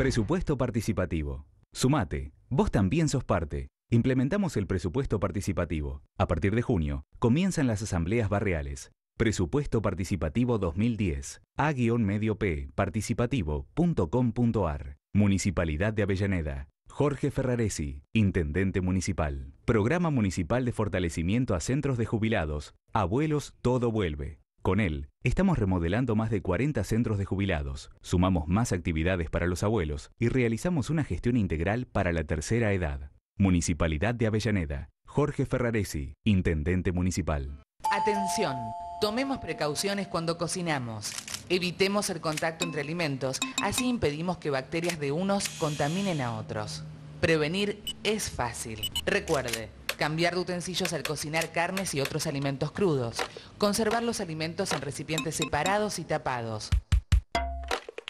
Presupuesto participativo. Sumate, vos también sos parte. Implementamos el presupuesto participativo. A partir de junio, comienzan las asambleas barriales. Presupuesto Participativo 2010. A-medio-p participativo.com.ar. Municipalidad de Avellaneda. Jorge Ferraresi, Intendente Municipal. Programa Municipal de Fortalecimiento a Centros de Jubilados. Abuelos Todo Vuelve. Con él, estamos remodelando más de 40 centros de jubilados, sumamos más actividades para los abuelos y realizamos una gestión integral para la tercera edad. Municipalidad de Avellaneda. Jorge Ferraresi, Intendente Municipal. Atención, tomemos precauciones cuando cocinamos. Evitemos el contacto entre alimentos, así impedimos que bacterias de unos contaminen a otros. Prevenir es fácil. Recuerde, cambiar de utensilios al cocinar carnes y otros alimentos crudos, conservar los alimentos en recipientes separados y tapados,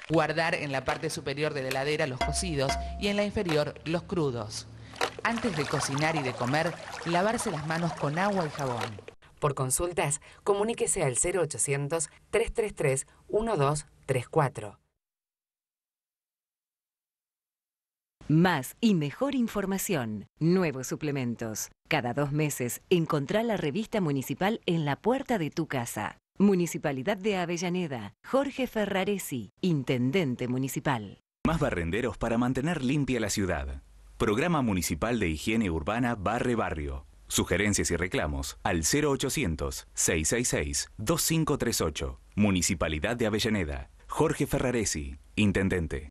guardar en la parte superior de la heladera los cocidos y en la inferior los crudos. Antes de cocinar y de comer, lavarse las manos con agua y jabón. Por consultas, comuníquese al 0800 333 1234. Más y mejor información. Nuevos suplementos. Cada dos meses encontrá la revista municipal en la puerta de tu casa. Municipalidad de Avellaneda. Jorge Ferraresi, Intendente Municipal. Más barrenderos para mantener limpia la ciudad. Programa Municipal de Higiene Urbana Barre Barrio. Sugerencias y reclamos al 0800-666-2538. Municipalidad de Avellaneda. Jorge Ferraresi, Intendente.